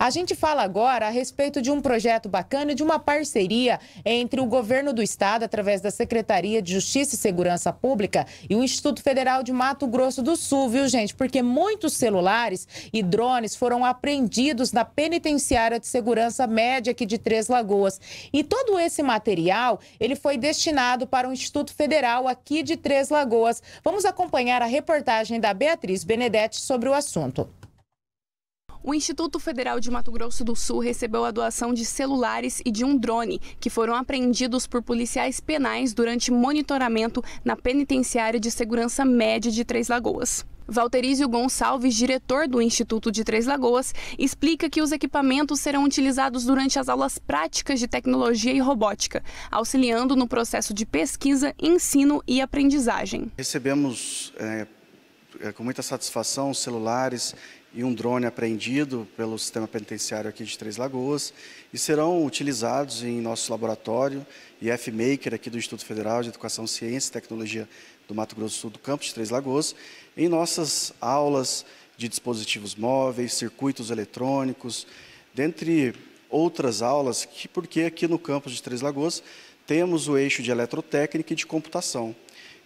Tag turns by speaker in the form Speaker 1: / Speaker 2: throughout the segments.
Speaker 1: A gente fala agora a respeito de um projeto bacana, de uma parceria entre o governo do estado, através da Secretaria de Justiça e Segurança Pública, e o Instituto Federal de Mato Grosso do Sul, viu, gente? Porque muitos celulares e drones foram apreendidos na penitenciária de segurança média aqui de Três Lagoas. E todo esse material, ele foi destinado para o Instituto Federal aqui de Três Lagoas. Vamos acompanhar a reportagem da Beatriz Benedetti sobre o assunto. O Instituto Federal de
Speaker 2: Mato Grosso do Sul recebeu a doação de celulares e de um drone, que foram apreendidos por policiais penais durante monitoramento na penitenciária de segurança média de Três Lagoas. Valterizio Gonçalves, diretor do Instituto de Três Lagoas, explica que os equipamentos serão utilizados durante as aulas práticas de tecnologia e robótica, auxiliando no processo de pesquisa, ensino e aprendizagem.
Speaker 3: Recebemos é, é com muita satisfação celulares e um drone apreendido pelo sistema penitenciário aqui de Três Lagoas e serão utilizados em nosso laboratório e F Maker aqui do Instituto Federal de Educação, Ciência e Tecnologia do Mato Grosso do Sul, do campus de Três Lagoas, em nossas aulas de dispositivos móveis, circuitos eletrônicos, dentre outras aulas, que, porque aqui no campus de Três Lagoas temos o eixo de eletrotécnica e de computação.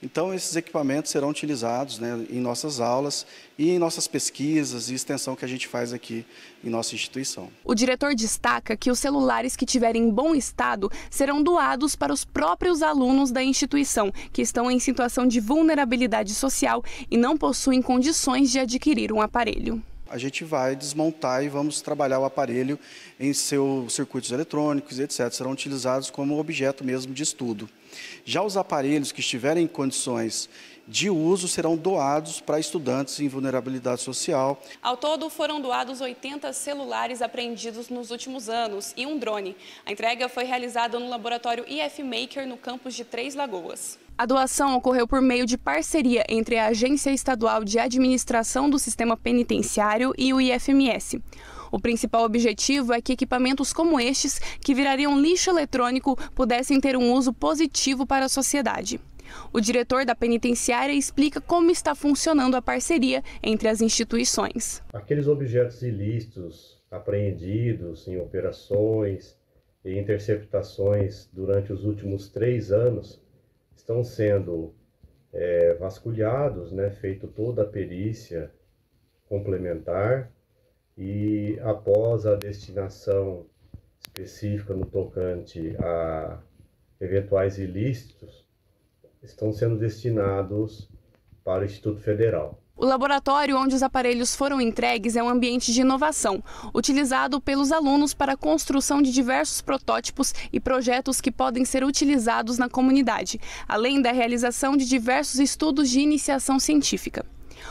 Speaker 3: Então, esses equipamentos serão utilizados né, em nossas aulas e em nossas pesquisas e extensão que a gente faz aqui em nossa instituição. O
Speaker 2: diretor destaca que os celulares que tiverem bom estado serão doados para os próprios alunos da instituição, que estão em situação de vulnerabilidade social e não possuem condições de adquirir um aparelho
Speaker 3: a gente vai desmontar e vamos trabalhar o aparelho em seus circuitos eletrônicos, etc. Serão utilizados como objeto mesmo de estudo. Já os aparelhos que estiverem em condições de uso serão doados para estudantes em vulnerabilidade social.
Speaker 2: Ao todo, foram doados 80 celulares apreendidos nos últimos anos e um drone. A entrega foi realizada no laboratório IF Maker, no campus de Três Lagoas. A doação ocorreu por meio de parceria entre a Agência Estadual de Administração do Sistema Penitenciário e o IFMS. O principal objetivo é que equipamentos como estes, que virariam lixo eletrônico, pudessem ter um uso positivo para a sociedade. O diretor da penitenciária explica como está funcionando a parceria entre as instituições.
Speaker 4: Aqueles objetos ilícitos apreendidos em operações e interceptações durante os últimos três anos estão sendo é, vasculhados, né, feito toda a perícia complementar e após a destinação específica no tocante a eventuais ilícitos, estão sendo destinados para o Instituto Federal.
Speaker 2: O laboratório onde os aparelhos foram entregues é um ambiente de inovação, utilizado pelos alunos para a construção de diversos protótipos e projetos que podem ser utilizados na comunidade, além da realização de diversos estudos de iniciação científica.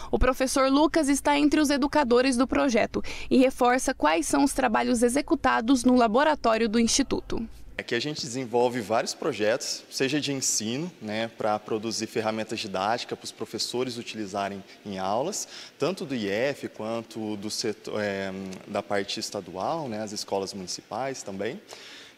Speaker 2: O professor Lucas está entre os educadores do projeto e reforça quais são os trabalhos executados no laboratório do Instituto.
Speaker 5: Aqui é a gente desenvolve vários projetos, seja de ensino, né, para produzir ferramentas didáticas para os professores utilizarem em aulas, tanto do IF quanto do setor, é, da parte estadual, né, as escolas municipais também.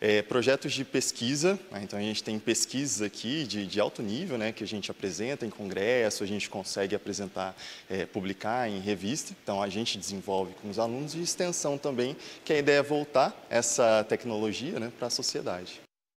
Speaker 5: É, projetos de pesquisa, né? então a gente tem pesquisas aqui de, de, alto nível, né, que a gente apresenta em congresso, a gente consegue apresentar, é, publicar em revista, então a gente desenvolve com os alunos e extensão também, que a ideia é voltar essa tecnologia né, para a sociedade.